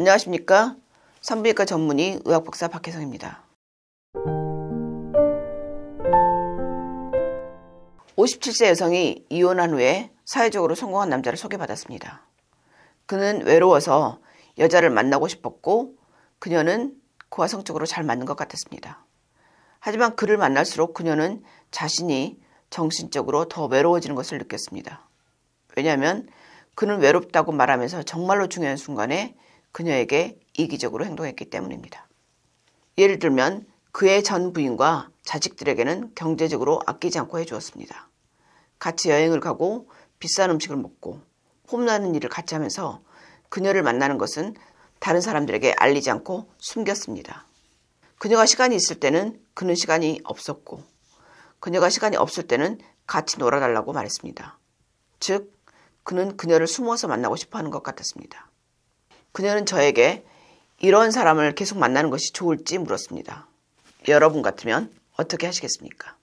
안녕하십니까? 산부인과 전문의 의학박사 박혜성입니다. 57세 여성이 이혼한 후에 사회적으로 성공한 남자를 소개받았습니다. 그는 외로워서 여자를 만나고 싶었고 그녀는 그와 성적으로 잘 맞는 것 같았습니다. 하지만 그를 만날수록 그녀는 자신이 정신적으로 더 외로워지는 것을 느꼈습니다. 왜냐하면 그는 외롭다고 말하면서 정말로 중요한 순간에 그녀에게 이기적으로 행동했기 때문입니다. 예를 들면 그의 전 부인과 자식들에게는 경제적으로 아끼지 않고 해주었습니다. 같이 여행을 가고 비싼 음식을 먹고 폼나는 일을 같이 하면서 그녀를 만나는 것은 다른 사람들에게 알리지 않고 숨겼습니다. 그녀가 시간이 있을 때는 그는 시간이 없었고 그녀가 시간이 없을 때는 같이 놀아달라고 말했습니다. 즉, 그는 그녀를 숨어서 만나고 싶어 하는 것 같았습니다. 그녀는 저에게 이런 사람을 계속 만나는 것이 좋을지 물었습니다. 여러분 같으면 어떻게 하시겠습니까?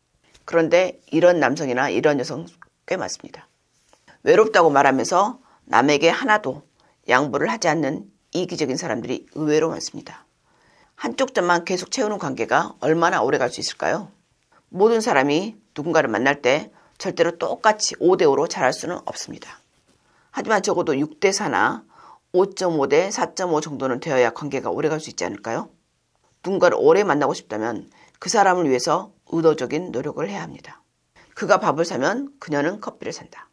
그런데 이런 남성이나 이런 여성 꽤 많습니다. 외롭다고 말하면서 남에게 하나도 양보를 하지 않는 이기적인 사람들이 의외로 많습니다. 한쪽 점만 계속 채우는 관계가 얼마나 오래 갈 수 있을까요? 모든 사람이 누군가를 만날 때 절대로 똑같이 5대5로 잘할 수는 없습니다. 하지만 적어도 6대4나 5.5대4.5 정도는 되어야 관계가 오래갈 수 있지 않을까요? 누군가를 오래 만나고 싶다면 그 사람을 위해서 의도적인 노력을 해야 합니다. 그가 밥을 사면 그녀는 커피를 산다.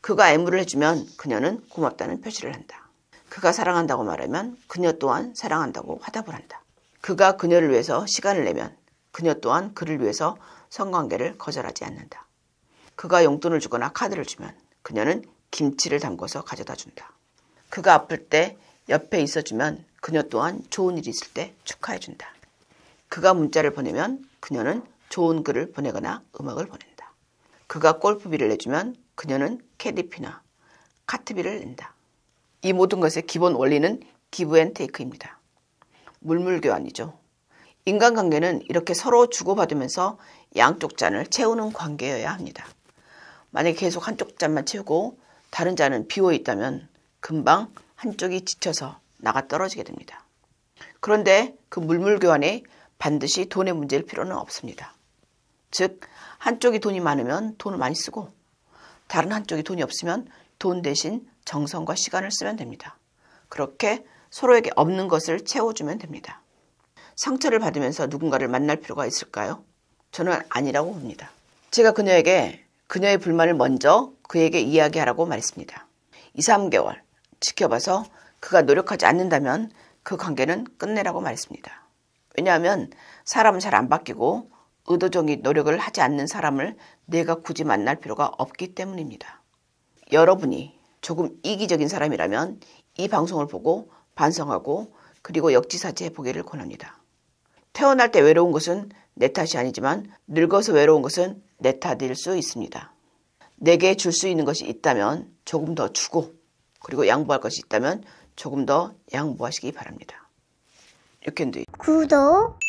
그가 애무를 해주면 그녀는 고맙다는 표시를 한다. 그가 사랑한다고 말하면 그녀 또한 사랑한다고 화답을 한다. 그가 그녀를 위해서 시간을 내면 그녀 또한 그를 위해서 성관계를 거절하지 않는다. 그가 용돈을 주거나 카드를 주면 그녀는 김치를 담궈서 가져다 준다. 그가 아플 때 옆에 있어주면 그녀 또한 좋은 일이 있을 때 축하해준다. 그가 문자를 보내면 그녀는 좋은 글을 보내거나 음악을 보낸다. 그가 골프비를 내주면 그녀는 캐디피나 카트비를 낸다. 이 모든 것의 기본 원리는 기브 앤 테이크입니다. 물물교환이죠. 인간관계는 이렇게 서로 주고받으면서 양쪽 잔을 채우는 관계여야 합니다. 만약 계속 한쪽 잔만 채우고 다른 잔은 비워 있다면 금방 한쪽이 지쳐서 나가 떨어지게 됩니다. 그런데 그 물물교환에 반드시 돈의 문제일 필요는 없습니다. 즉, 한쪽이 돈이 많으면 돈을 많이 쓰고 다른 한쪽이 돈이 없으면 돈 대신 정성과 시간을 쓰면 됩니다. 그렇게 서로에게 없는 것을 채워주면 됩니다. 상처를 받으면서 누군가를 만날 필요가 있을까요? 저는 아니라고 봅니다. 제가 그녀에게 그녀의 불만을 먼저 그에게 이야기하라고 말했습니다. 2, 3개월 지켜봐서 그가 노력하지 않는다면 그 관계는 끝내라고 말했습니다. 왜냐하면 사람은 잘 안 바뀌고 의도적인 노력을 하지 않는 사람을 내가 굳이 만날 필요가 없기 때문입니다. 여러분이 조금 이기적인 사람이라면 이 방송을 보고 반성하고 그리고 역지사지해 보기를 권합니다. 태어날 때 외로운 것은 내 탓이 아니지만 늙어서 외로운 것은 내 탓일 수 있습니다. 내게 줄 수 있는 것이 있다면 조금 더 주고 그리고 양보할 것이 있다면 조금 더 양보하시기 바랍니다. 이렇게 구독